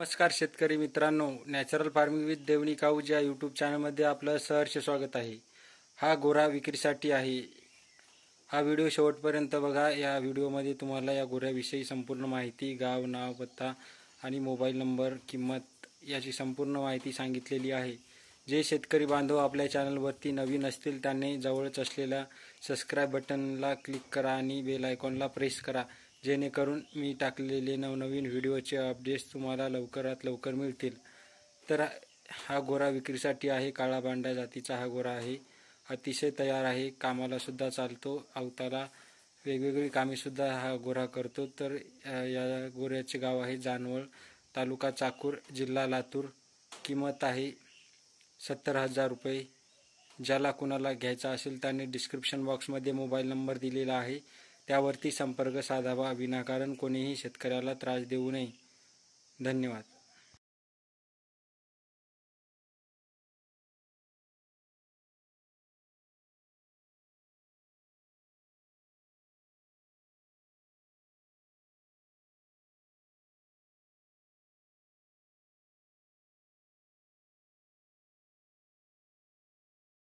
नमस्कार शेतकरी मित्रांनो natural farming with Deoni cows या यूट्यूब चॅनलमध्ये आपलं सहर्ष स्वागत आहे हा गोरा विक्रीसाठी आहे हा व्हिडिओ शेवटपर्यंत बघा या व्हिडिओमध्ये तुम्हाला या गोऱ्याविषयी संपूर्ण माहिती गाव नाव पत्ता आणि मोबाईल नंबर किंमत याची संपूर्ण माहिती सांगितलेली आहे जे शेतकरी बांधव आपल्या चॅनलवरती नवीन असतील त्यांनी जवळच असलेल्या सबस्क्राईब बटनला क्लिक करा आणि बेल आयकॉनला प्रेस करा जेणेकरून मी टाकलेले नवनवीन व्हिडिओचे अपडेट्स तुम्हाला लवकरात लवकर मिळतील तर हा गोरा विक्रीसाठी आहे काळा बांडा जातीचा हा गोरा आहे अतिशय तयार आहे कामालासुद्धा चालतो अवताला वेगवेगळी कामेसुद्धा हा गोरा करतो तर या गोऱ्याचे गाव आहे जानवळ तालुका चाकूर जिल्हा लातूर किंमत आहे सत्तर हजार रुपये ज्याला कुणाला घ्यायचा असेल त्याने डिस्क्रिप्शन बॉक्समध्ये मोबाईल नंबर दिलेला आहे त्यावरती संपर्क साधावा विनाकारण कोणीही शेतकऱ्याला त्रास देऊ नये धन्यवाद